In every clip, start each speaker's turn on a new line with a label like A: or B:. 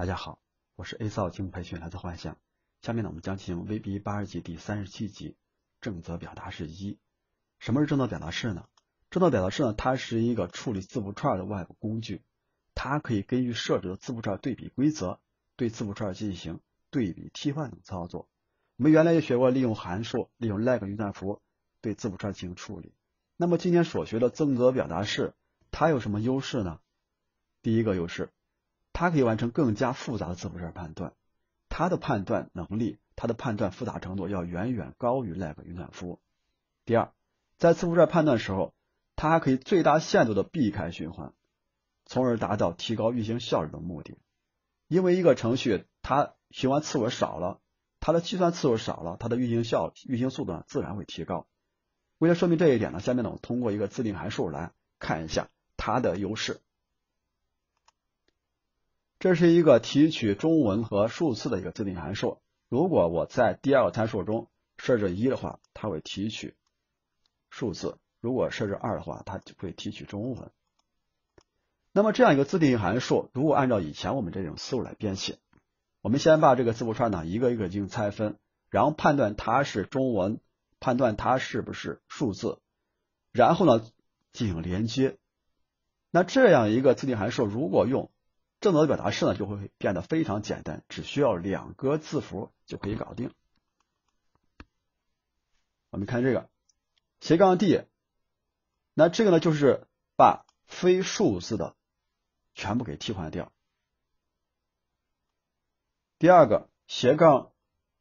A: 大家好，我是 A 四奥精训，来自幻象。下面呢，我们将进行 VB 八十级第三十七集正则表达式一。什么是正则表达式呢？正则表达式呢，它是一个处理字符串的外部工具，它可以根据设置的字符串对比规则，对字符串进行对比、替换等操作。我们原来也学过利用函数、利用 LIKE 运算符对字符串进行处理。那么今天所学的正则表达式，它有什么优势呢？第一个优势。它可以完成更加复杂的字符串判断，它的判断能力，它的判断复杂程度要远远高于 l 那个云服务。第二，在字符串判断时候，它还可以最大限度的避开循环，从而达到提高运行效率的目的。因为一个程序它循环次数少了，它的计算次数少了，它的运行效运行速度自然会提高。为了说明这一点呢，下面呢我通过一个自定函数来看一下它的优势。这是一个提取中文和数字的一个自定义函数。如果我在第二个参数中设置一的话，它会提取数字；如果设置二的话，它就会提取中文。那么这样一个自定义函数，如果按照以前我们这种思路来编写，我们先把这个字符串呢一个一个进行拆分，然后判断它是中文，判断它是不是数字，然后呢进行连接。那这样一个自定函数，如果用。正则的表达式呢就会变得非常简单，只需要两个字符就可以搞定。我们看这个斜杠 d，那这个呢就是把非数字的全部给替换掉。第二个斜杠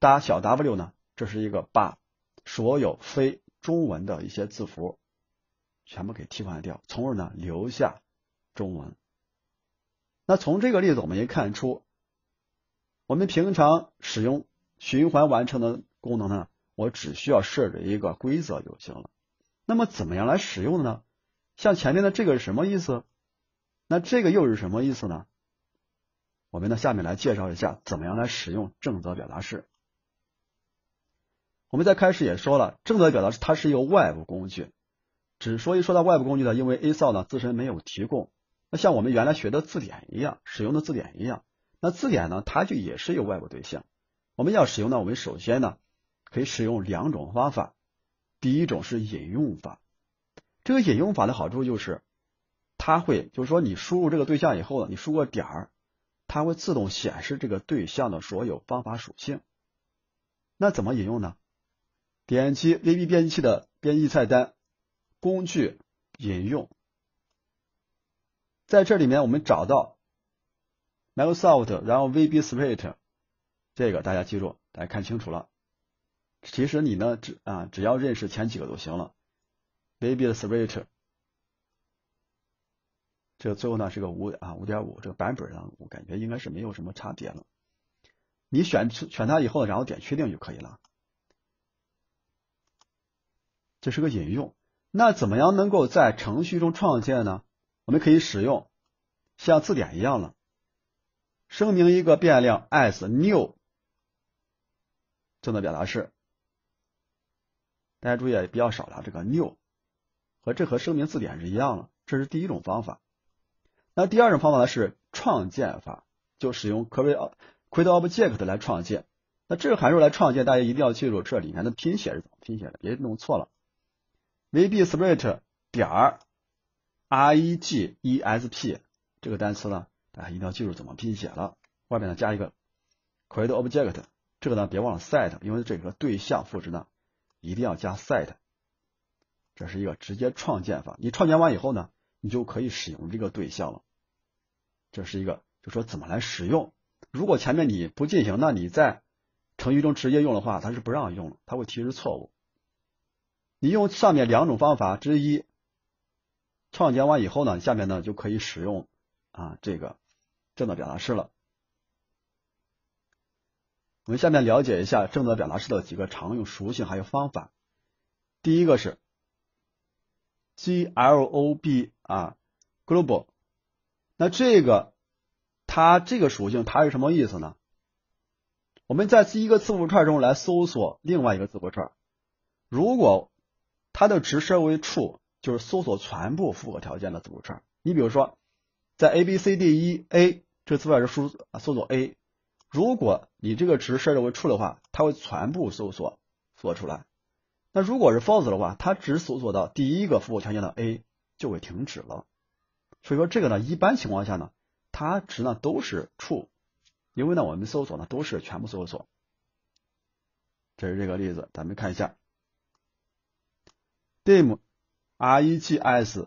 A: 搭小 w 呢，这是一个把所有非中文的一些字符全部给替换掉，从而呢留下中文。那从这个例子我们也看出，我们平常使用循环完成的功能呢，我只需要设置一个规则就行了。那么怎么样来使用呢？像前面的这个是什么意思？那这个又是什么意思呢？我们呢下面来介绍一下怎么样来使用正则表达式。我们在开始也说了，正则表达式它是一个外部工具。只说一说到外部工具呢，因为 A 扫呢自身没有提供。那像我们原来学的字典一样，使用的字典一样，那字典呢，它就也是有外部对象。我们要使用呢，我们首先呢，可以使用两种方法。第一种是引用法，这个引用法的好处就是，它会就是说你输入这个对象以后呢，你输个点儿，它会自动显示这个对象的所有方法属性。那怎么引用呢？点击 VB 编辑器的编辑菜单，工具，引用。在这里面，我们找到 Microsoft，然后 v b s c r i t 这个大家记住，大家看清楚了。其实你呢，只啊只要认识前几个就行了。v b s c r i t 这最后呢是个五啊五点五，这个版本上我感觉应该是没有什么差别了。你选选它以后，然后点确定就可以了。这是个引用，那怎么样能够在程序中创建呢？我们可以使用像字典一样了，声明一个变量 as new 这个表达式。大家注意比较少了这个 new，和这和声明字典是一样的。这是第一种方法。那第二种方法呢是创建法，就使用 create create object 来创建。那这个函数来创建，大家一定要记住这里面的拼写是怎么拼写的，别弄错了。vb split 点。r e g e s p 这个单词呢，大家一定要记住怎么拼写了。外面呢加一个 create object，这个呢别忘了 set，因为这个对象复制呢一定要加 set。这是一个直接创建法，你创建完以后呢，你就可以使用这个对象了。这是一个就说怎么来使用。如果前面你不进行，那你在程序中直接用的话，它是不让用的，它会提示错误。你用上面两种方法之一。创建完以后呢，下面呢就可以使用啊这个正则表达式了。我们下面了解一下正则表达式的几个常用属性还有方法。第一个是 g l o b 啊 global，那这个它这个属性它是什么意思呢？我们在一个字符串中来搜索另外一个字符串，如果它的值设为 true。就是搜索全部符合条件的字符串。你比如说，在 a b c d 一 a 这字外值输搜索 a，如果你这个值设置为 true 的话，它会全部搜索，搜索出来。那如果是 false 的话，它只搜索到第一个符合条件的 a 就会停止了。所以说这个呢，一般情况下呢，它值呢都是 true，因为呢我们搜索呢都是全部搜索。这是这个例子，咱们看一下，dim。regs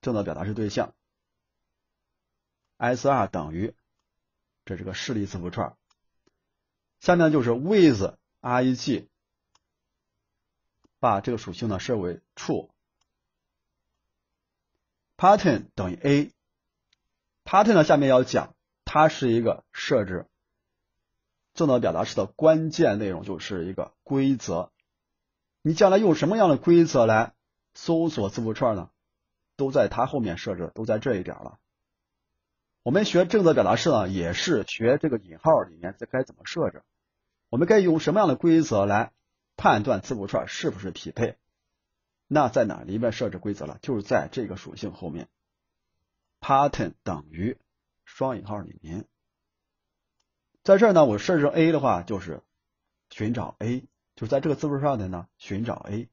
A: 正的表达式对象 s r 等于这是个示例字符串。下面就是 with reg 把这个属性呢设为 true。pattern 等于 a。pattern 呢下面要讲，它是一个设置正的表达式的关键内容，就是一个规则。你将来用什么样的规则来？搜索字符串呢，都在它后面设置，都在这一点了。我们学正则表达式呢，也是学这个引号里面这该怎么设置，我们该用什么样的规则来判断字符串是不是匹配？那在哪里面设置规则了？就是在这个属性后面，pattern 等于双引号里面。在这儿呢，我设置 a 的话，就是寻找 a，就是在这个字符串里呢寻找 a。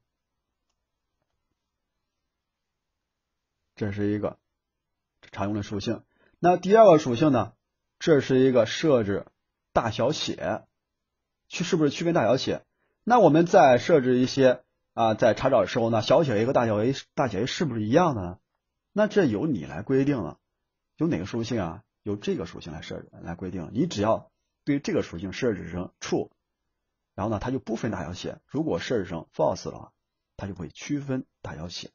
A: 这是一个常用的属性。那第二个属性呢？这是一个设置大小写，去是不是区分大小写？那我们在设置一些啊，在查找的时候呢，小写 a 和大小 a 大写 a 是不是一样的？那这由你来规定了，由哪个属性啊？由这个属性来设置来规定。你只要对这个属性设置成 true，然后呢，它就不分大小写；如果设置成 false 了，它就会区分大小写。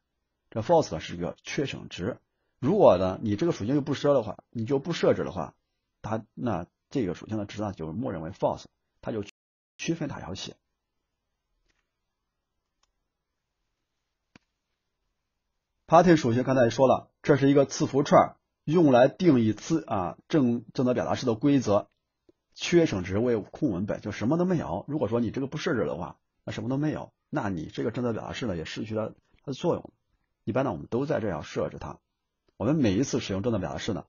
A: 这 false 是一个缺省值。如果呢你这个属性又不设的话，你就不设置的话，它那这个属性的值呢就默认为 false，它就区分大小写。pattern 属性刚才说了，这是一个字符串，用来定义字啊正正则表达式的规则，缺省值为空文本，就什么都没有。如果说你这个不设置的话，那什么都没有，那你这个正则表达式呢也失去了它的作用。一般呢，我们都在这样设置它。我们每一次使用正则表达式呢，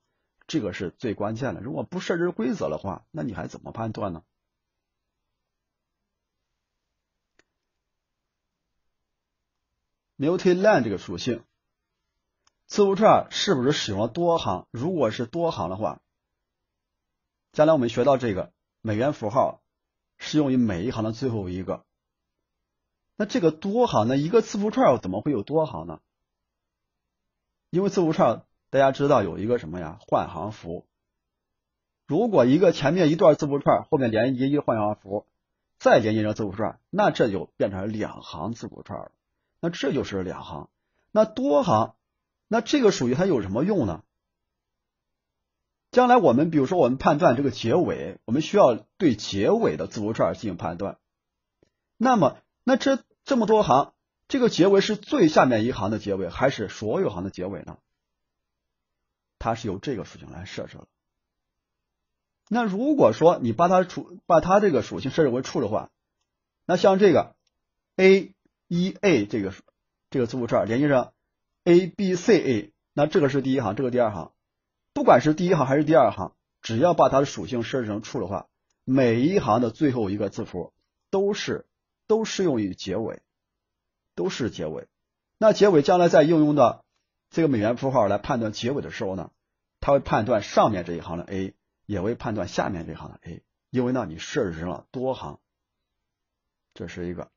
A: 这个是最关键的。如果不设置规则的话，那你还怎么判断呢？multiline 这个属性，字符串是不是使用了多行？如果是多行的话，将来我们学到这个美元符号适用于每一行的最后一个。那这个多行，呢？一个字符串怎么会有多行呢？因为字符串大家知道有一个什么呀换行符，如果一个前面一段字符串后面连接一个换行符，再连接一个字符串，那这就变成两行字符串了，那这就是两行，那多行，那这个属于它有什么用呢？将来我们比如说我们判断这个结尾，我们需要对结尾的字符串进行判断，那么那这这么多行。这个结尾是最下面一行的结尾，还是所有行的结尾呢？它是由这个属性来设置的。那如果说你把它处把它这个属性设置为处的话，那像这个 A 一 A 这个这个字符串连接上 A B C A，那这个是第一行，这个第二行。不管是第一行还是第二行，只要把它的属性设置成处的话，每一行的最后一个字符都是都适用于结尾。都是结尾，那结尾将来在应用的这个美元符号来判断结尾的时候呢，它会判断上面这一行的 a，也会判断下面这一行的 a，因为呢你设置成了多行，这是一个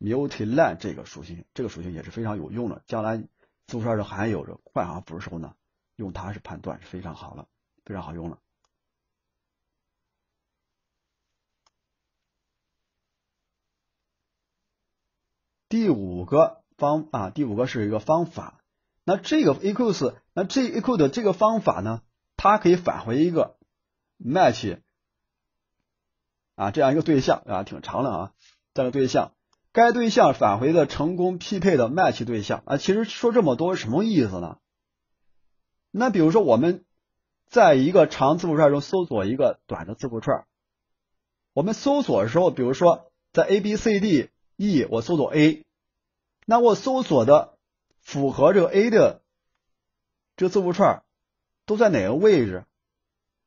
A: multi line 这个属性，这个属性也是非常有用的，将来字符串中含有着换行符的时候呢，用它是判断是非常好了，非常好用了。第五个方啊，第五个是一个方法。那这个 equals，那这 e q u a l 的这个方法呢，它可以返回一个 match 啊这样一个对象啊，挺长的啊，这样的对象。该对象返回的成功匹配的 match 对象啊。其实说这么多什么意思呢？那比如说我们在一个长字符串中搜索一个短的字符串，我们搜索的时候，比如说在 a b c d。e 我搜索 a，那我搜索的符合这个 a 的这个字符串都在哪个位置？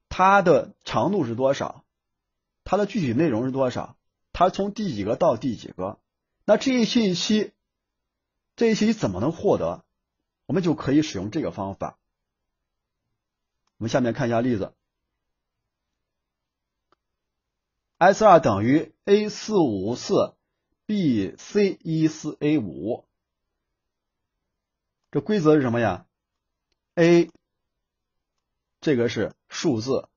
A: 它的长度是多少？它的具体内容是多少？它从第几个到第几个？那这些信息，这些信息怎么能获得？我们就可以使用这个方法。我们下面看一下例子。s 二等于 a 四五四。B C 一四 A 五，这规则是什么呀？A 这个是数字，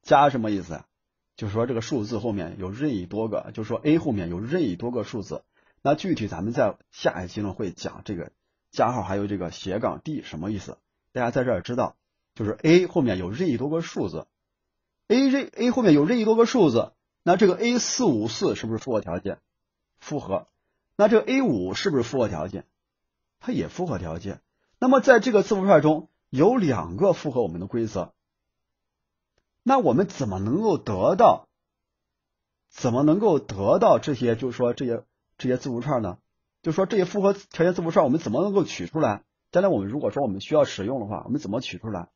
A: 加什么意思啊？就是说这个数字后面有任意多个，就是说 A 后面有任意多个数字。那具体咱们在下一期呢会讲这个加号还有这个斜杠 D 什么意思？大家在这儿知道，就是 A 后面有任意多个数字，A 这 A 后面有任意多个数字。那这个 A 四五四是不是符合条件？符合。那这个 A 五是不是符合条件？它也符合条件。那么在这个字符串中有两个符合我们的规则。那我们怎么能够得到？怎么能够得到这些？就是说这些这些字符串呢？就是说这些复合条件字符串，我们怎么能够取出来？将来我们如果说我们需要使用的话，我们怎么取出来？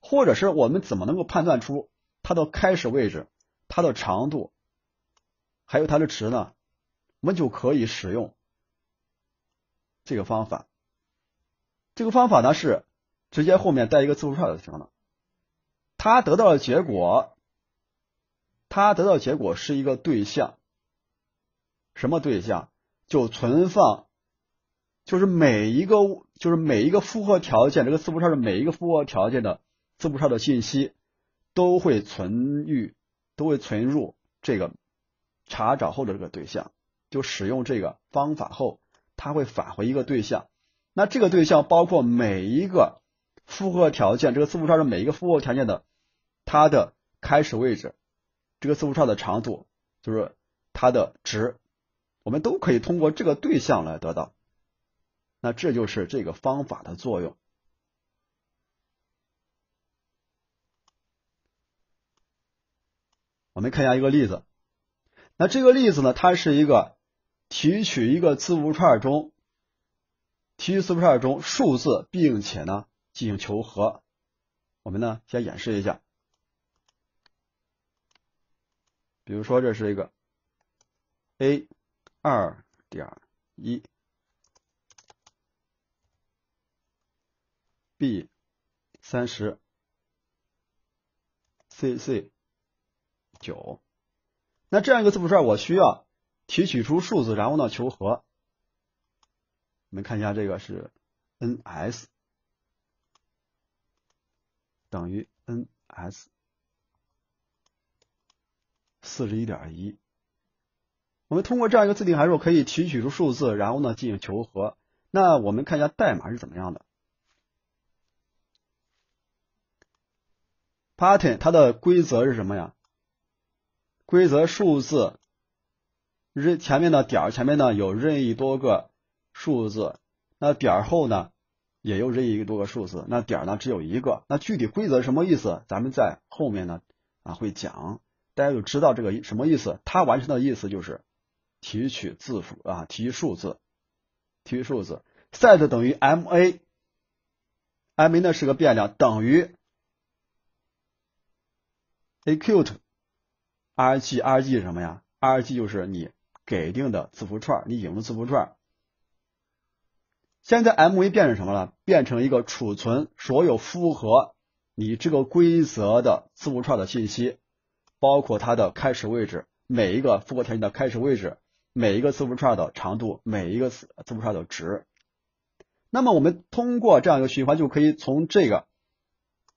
A: 或者是我们怎么能够判断出它的开始位置、它的长度？还有它的值呢，我们就可以使用这个方法。这个方法呢是直接后面带一个字符串就行了。它得到的结果，它得到结果是一个对象。什么对象？就存放，就是每一个，就是每一个符合条件这个字符串的每一个符合条件的字符串的信息，都会存于，都会存入这个。查找后的这个对象，就使用这个方法后，它会返回一个对象。那这个对象包括每一个符合条件这个字符串的每一个符合条件的它的开始位置，这个字符串的长度，就是它的值，我们都可以通过这个对象来得到。那这就是这个方法的作用。我们看一下一个例子。那这个例子呢，它是一个提取一个字符串中提取字符串中数字，并且呢进行求和。我们呢先演示一下，比如说这是一个 a 二点一 b 三十 c c 九。那这样一个字符串，我需要提取出数字，然后呢求和。我们看一下这个是 NS 等于 NS 四十一点一。我们通过这样一个自定函数可以提取出数字，然后呢进行求和。那我们看一下代码是怎么样的。Pattern 它的规则是什么呀？规则数字任前面的点前面呢有任意多个数字，那点后呢也有任意多个数字，那点呢只有一个。那具体规则什么意思？咱们在后面呢啊会讲，大家就知道这个什么意思。它完成的意思就是提取字符啊，提数字，提数字。set 等于 ma，ma 呢是个变量等于 acute。rg rg 是什么呀？rg 就是你给定的字符串，你引入字符串。现在 m V 变成什么了？变成一个储存所有符合你这个规则的字符串的信息，包括它的开始位置，每一个符合条件的开始位置，每一个字符串的长度，每一个字字符串的值。那么我们通过这样一个循环就可以从这个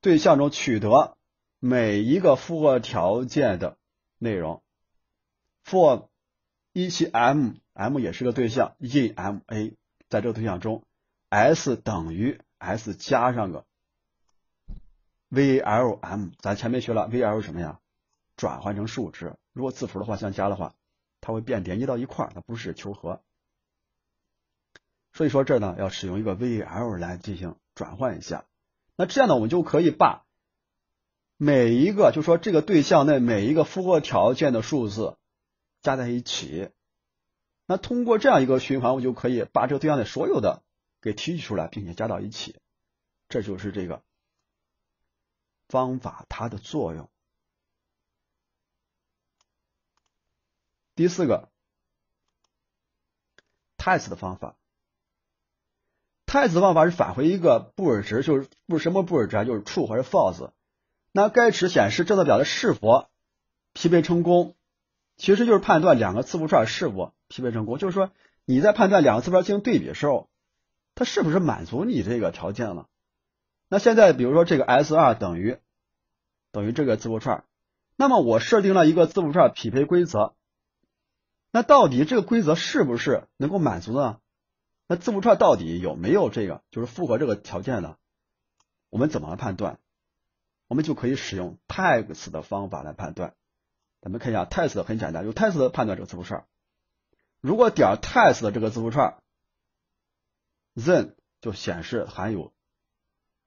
A: 对象中取得每一个符合条件的。内容，for 17 m m 也是个对象，in m a，在这个对象中，s 等于 s 加上个 v l m，咱前面学了 v l 什么呀？转换成数值，如果字符的话相加的话，它会变连接到一块儿，它不是求和。所以说这呢要使用一个 v l 来进行转换一下。那这样呢，我们就可以把。每一个，就说这个对象内每一个符合条件的数字加在一起，那通过这样一个循环，我就可以把这个对象内所有的给提取出来，并且加到一起，这就是这个方法它的作用。第四个，test 的方法，test 方法是返回一个布尔值，就是不什么布尔值，啊，就是 true 或者 false。那该值显示这个表的是否匹配成功，其实就是判断两个字符串是否匹配成功。就是说你在判断两个字符串进行对比时候，它是不是满足你这个条件了？那现在比如说这个 S2 等于等于这个字符串，那么我设定了一个字符串匹配规则，那到底这个规则是不是能够满足呢？那字符串到底有没有这个就是符合这个条件呢？我们怎么判断？我们就可以使用 text 的方法来判断。咱们看一下 text 很简单，用 text 判断这个字符串。如果点 text 的这个字符串，then 就显示含有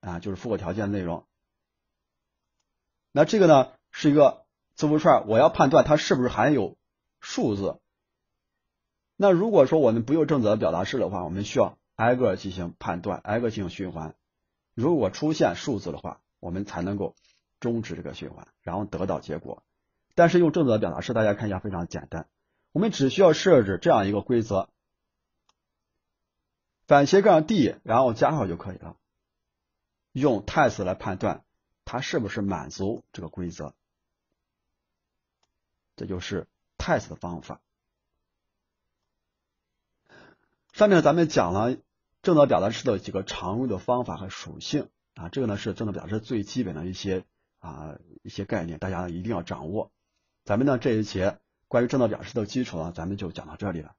A: 啊，就是符合条件内容。那这个呢是一个字符串，我要判断它是不是含有数字。那如果说我们不用正则表达式的话，我们需要挨个进行判断，挨个进行循环。如果出现数字的话，我们才能够终止这个循环，然后得到结果。但是用正则表达式，大家看一下非常简单，我们只需要设置这样一个规则：反斜杠 d，然后加号就可以了。用 test 来判断它是不是满足这个规则，这就是 test 的方法。上面咱们讲了正则表达式的几个常用的方法和属性。啊，这个呢是正则表示最基本的一些啊一些概念，大家一定要掌握。咱们呢这一节关于正则表示的基础呢，咱们就讲到这里了。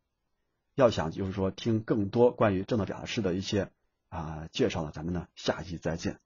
A: 要想就是说听更多关于正则表示的一些啊介绍呢，咱们呢下期再见。